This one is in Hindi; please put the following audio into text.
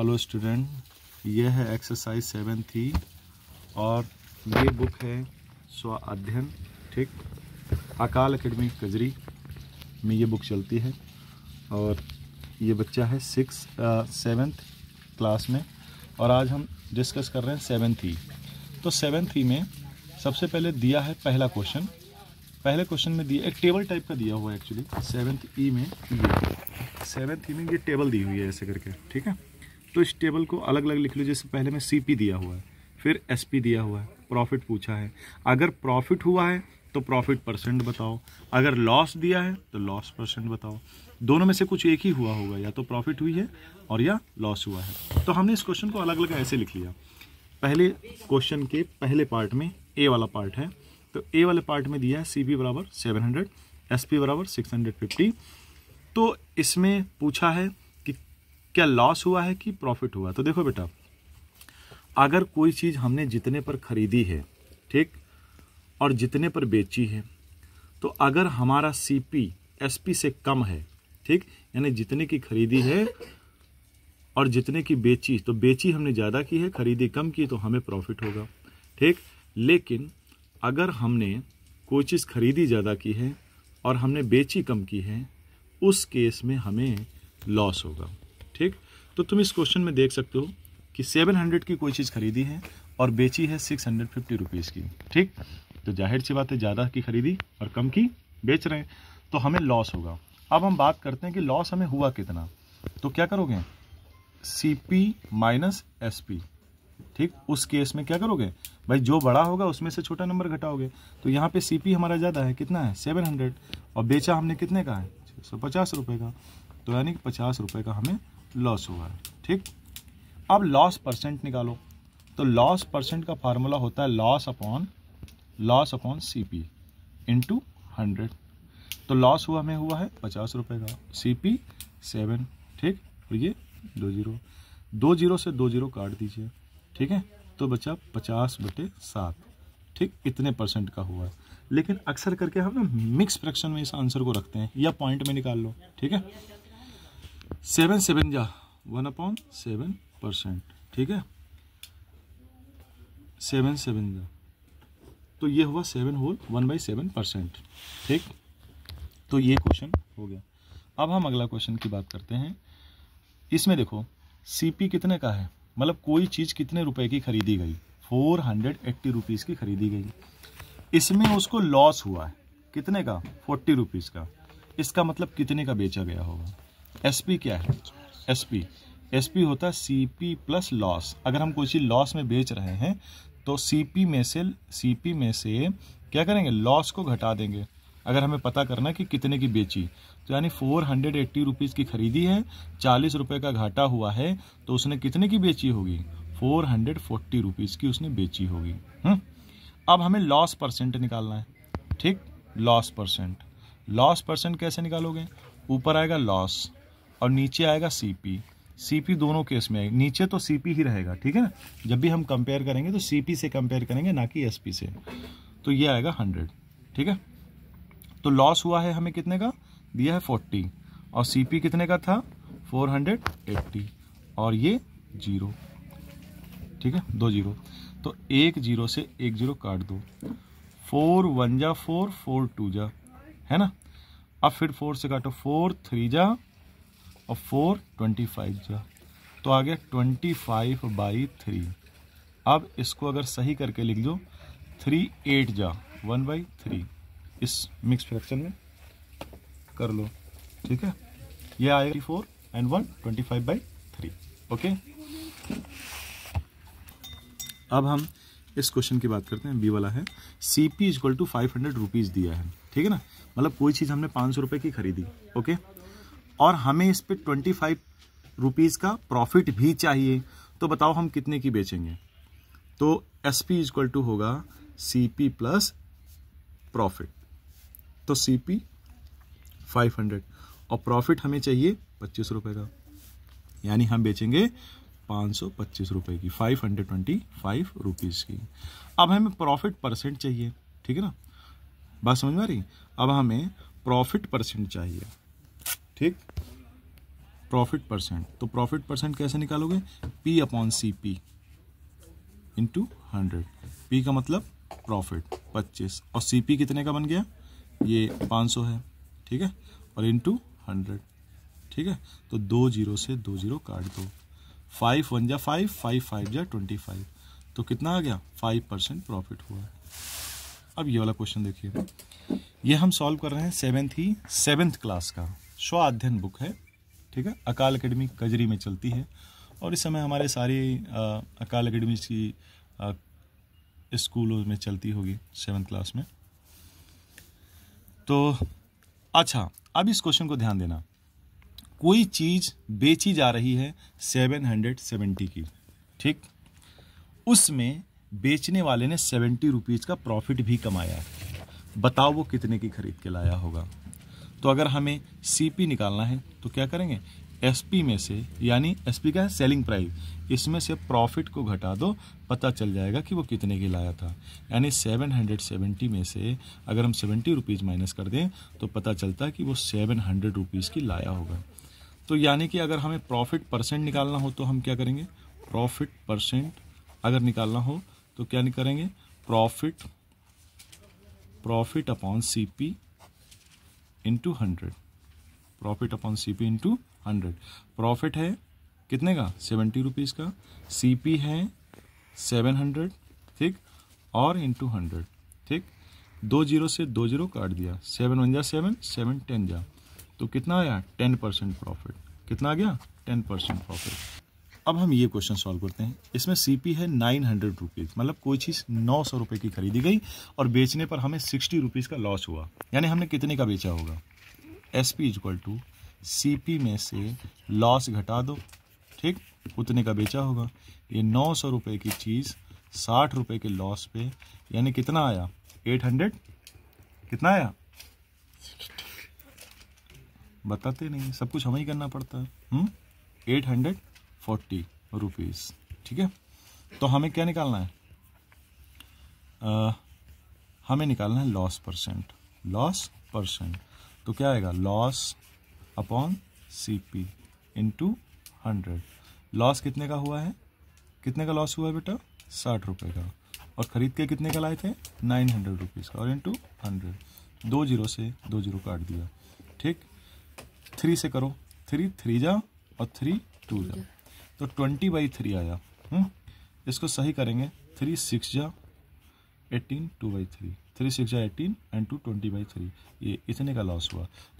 हेलो स्टूडेंट यह है एक्सरसाइज सेवन थ्री और ये बुक है स्व अध्ययन ठीक अकाल अकेडमी कजरी में ये बुक चलती है और ये बच्चा है सिक्स सेवन्थ क्लास में और आज हम डिस्कस कर रहे हैं सेवन थ्री तो सेवन थ्री में सबसे पहले दिया है पहला क्वेश्चन पहले क्वेश्चन में दिया एक टेबल टाइप का दिया हुआ है एक्चुअली सेवन्थ ई में ये सेवन्थ ई में ये टेबल दी हुई है ऐसे करके ठीक है तो इस टेबल को अलग अलग लिख लो जैसे पहले में सी दिया हुआ है फिर एस दिया हुआ है प्रॉफिट पूछा है अगर प्रॉफिट हुआ है तो प्रॉफिट परसेंट बताओ अगर लॉस दिया है तो लॉस परसेंट बताओ दोनों में से कुछ एक ही हुआ होगा या तो प्रॉफिट हुई है और या लॉस हुआ है तो हमने इस क्वेश्चन को अलग अलग ऐसे लिख लिया पहले क्वेश्चन के पहले पार्ट में ए वाला पार्ट है तो ए वाले पार्ट में दिया है सी पी बराबर सेवन हंड्रेड एस पी बराबर सिक्स हंड्रेड फिफ्टी तो इसमें पूछा है क्या लॉस हुआ है कि प्रॉफिट हुआ तो देखो बेटा अगर कोई चीज़ हमने जितने पर खरीदी है ठीक और जितने पर बेची है तो अगर हमारा सी पी एस पी से कम है ठीक यानी जितने की खरीदी है और जितने की बेची तो बेची हमने ज़्यादा की है खरीदी कम की तो हमें प्रॉफिट होगा ठीक लेकिन अगर हमने कोई चीज़ खरीदी ज़्यादा की है और हमने बेची कम की है उस केस में हमें लॉस होगा ठीक तो तुम इस क्वेश्चन में देख सकते हो कि सेवन हंड्रेड की कोई चीज़ खरीदी है और बेची है सिक्स हंड्रेड फिफ्टी रुपीज़ की ठीक तो जाहिर सी बात है ज़्यादा की खरीदी और कम की बेच रहे हैं तो हमें लॉस होगा अब हम बात करते हैं कि लॉस हमें हुआ कितना तो क्या करोगे C P minus S P ठीक उस केस में क्या करोगे भाई जो बड़ा होगा उसमें से छोटा नंबर घटाओगे तो यहाँ पे सी पी हमारा ज़्यादा है कितना है सेवन हंड्रेड और बेचा हमने कितने का है छः सौ पचास रुपये का तो यानी कि पचास रुपये का हमें लॉस हुआ है ठीक अब लॉस परसेंट निकालो तो लॉस परसेंट का फार्मूला होता है loss upon loss upon C P into hundred तो लॉस हुआ हमें हुआ है पचास रुपये का सी पी सेवन ठीक और ये दो जीरो दो जीरो से दो जीरो काट दीजिए ठीक है तो बचा पचास बटे सात ठीक इतने परसेंट का हुआ है लेकिन अक्सर करके हम ना मिक्स फ्रैक्शन में इस आंसर को रखते हैं या पॉइंट में निकाल लो ठीक है सेवन सेवन जा वन अपॉन सेवन परसेंट ठीक है सेवन सेवन जा तो ये हुआ seven whole one by seven percent ठीक तो ये क्वेश्चन हो गया अब हम अगला क्वेश्चन की बात करते हैं इसमें देखो सीपी कितने का है मतलब कोई चीज़ कितने रुपए की खरीदी गई फोर हंड्रेड एट्टी रुपीज़ की खरीदी गई इसमें उसको लॉस हुआ है कितने का फोर्टी रुपीज़ का इसका मतलब कितने का बेचा गया होगा एसपी क्या है एसपी एसपी होता है सीपी प्लस लॉस अगर हम कोई चीज़ लॉस में बेच रहे हैं तो सीपी में से सीपी में से क्या करेंगे लॉस को घटा देंगे अगर हमें पता करना कि कितने की बेची तो यानी फोर हंड्रेड एट्टी रुपीज़ की खरीदी है चालीस रुपये का घाटा हुआ है तो उसने कितने की बेची होगी फोर हंड्रेड फोर्टी रुपीज़ की उसने बेची होगी हुँ? हम्म? अब हमें लॉस परसेंट निकालना है ठीक लॉस परसेंट लॉस परसेंट कैसे निकालोगे ऊपर आएगा लॉस और नीचे आएगा सी सीपी दोनों केस में आएगा नीचे तो सीपी ही रहेगा ठीक है ना जब भी हम कंपेयर करेंगे तो सीपी से कंपेयर करेंगे ना कि एसपी से तो ये आएगा हंड्रेड ठीक है तो लॉस हुआ है हमें कितने का दिया है फोर्टी और सीपी कितने का था फोर हंड्रेड एट्टी और ये जीरो ठीक है दो जीरो तो एक जीरो से एक जीरो काट दो फोर वन जा फोर फोर टू जा है ना अब फिर फोर से काटो फोर थ्री जा और फोर ट्वेंटी फाइव जा तो आ गया ट्वेंटी फाइव बाई थ्री अब इसको अगर सही करके लिख दो थ्री एट जा वन बाई थ्री इस मिक्स फ्रैक्शन में कर लो ठीक है ये आएगा four and one twenty five by three okay अब हम इस क्वेश्चन की बात करते हैं बी वाला है C P equal to five hundred rupees दिया है ठीक है ना मतलब कोई चीज़ हमने पाँच सौ रुपये की खरीदी ओके और हमें इस पर ट्वेंटी फाइव रुपीज़ का प्रॉफिट भी चाहिए तो बताओ हम कितने की बेचेंगे तो एस पी इजक्वल टू होगा सी पी प्लस प्रॉफिट तो सी पी फाइव हंड्रेड और प्रॉफिट हमें चाहिए पच्चीस रुपये का यानी हम बेचेंगे पाँच सौ पच्चीस रुपये की five hundred twenty five rupees की अब हमें प्रॉफिट परसेंट चाहिए ठीक है ना बात समझ में आ रही अब हमें प्रॉफिट परसेंट चाहिए ठीक प्रॉफिट परसेंट तो प्रॉफिट परसेंट कैसे निकालोगे P upon C P into hundred P का मतलब प्रॉफिट पच्चीस और सी पी कितने का बन गया ये पाँच सौ है ठीक है और इंटू हंड्रेड ठीक है तो दो जीरो से दो जीरो काट दो फाइव वन जा फाइव फाइव फाइव जा ट्वेंटी फाइव तो कितना आ गया फाइव परसेंट प्रॉफिट हुआ अब ये वाला क्वेश्चन देखिए ये हम सॉल्व कर रहे हैं सेवेंथ ही सेवेंथ क्लास का स्व अध्ययन बुक है ठीक है अकाल अकेडमी कजरी में चलती है और इस समय हमारे सारी अकाल अकेडमी की स्कूलों में चलती होगी सेवन क्लास में तो अच्छा अब इस क्वेश्चन को ध्यान देना कोई चीज़ बेची जा रही है सेवन हंड्रेड सेवेंटी की ठीक उसमें बेचने वाले ने सेवेंटी रुपीज़ का प्रॉफिट भी कमाया बताओ वो कितने की खरीद के लाया होगा तो अगर हमें सी निकालना है तो क्या करेंगे एस में से यानी एस का है सेलिंग प्राइस इसमें से प्रॉफिट को घटा दो पता चल जाएगा कि वो कितने की लाया था यानी 770 में से अगर हम 70 रुपीज़ माइनस कर दें तो पता चलता है कि वो 700 रुपीज़ की लाया होगा तो यानी कि अगर हमें प्रॉफिट परसेंट निकालना हो तो हम क्या करेंगे प्रॉफिट परसेंट अगर निकालना हो तो क्या करेंगे profit profit upon C P into hundred profit upon C P into hundred profit है कितने का सेवेंटी रुपीज़ का सी पी है सेवन हंड्रेड ठीक और इंटू हंड्रेड ठीक दो जीरो से दो जीरो काट दिया सेवन वन जा सेवन सेवन टेन जा तो कितना आया टेन परसेंट प्रॉफिट कितना आ गया टेन परसेंट प्रॉफिट अब हम ये क्वेश्चन सॉल्व करते हैं इसमें सीपी है नाइन हंड्रेड रुपीज़ मतलब कोई चीज़ नौ सौ रुपये की खरीदी गई और बेचने पर हमें सिक्सटी रुपीज़ का लॉस हुआ यानी हमने कितने का बेचा होगा S P equal to C P में से लॉस घटा दो ठीक उतने का बेचा होगा ये नौ सौ रुपये की चीज़ साठ रुपये के लॉस पे यानी कितना आया एट हंड्रेड कितना आया बताते नहीं सब कुछ हमें ही करना पड़ता है eight hmm? Hundred forty rupees ठीक है तो हमें क्या निकालना है आ, हमें निकालना है लॉस परसेंट लॉस परसेंट तो क्या आएगा loss upon C P into hundred loss कितने का हुआ है कितने का लॉस हुआ है बेटा साठ रुपये का और ख़रीद के कितने का लाए थे नाइन हंड्रेड रुपीज़ का और इंटू हंड्रेड दो जीरो से दो जीरो काट दिया ठीक थ्री से करो थ्री थ्री जा और थ्री टू जा तो ट्वेंटी बाई थ्री आया हुँ? हम्म? इसको सही करेंगे थ्री सिक्स जा eighteen two by three three six जा eighteen and two twenty by three ये इतने का लॉस हुआ तो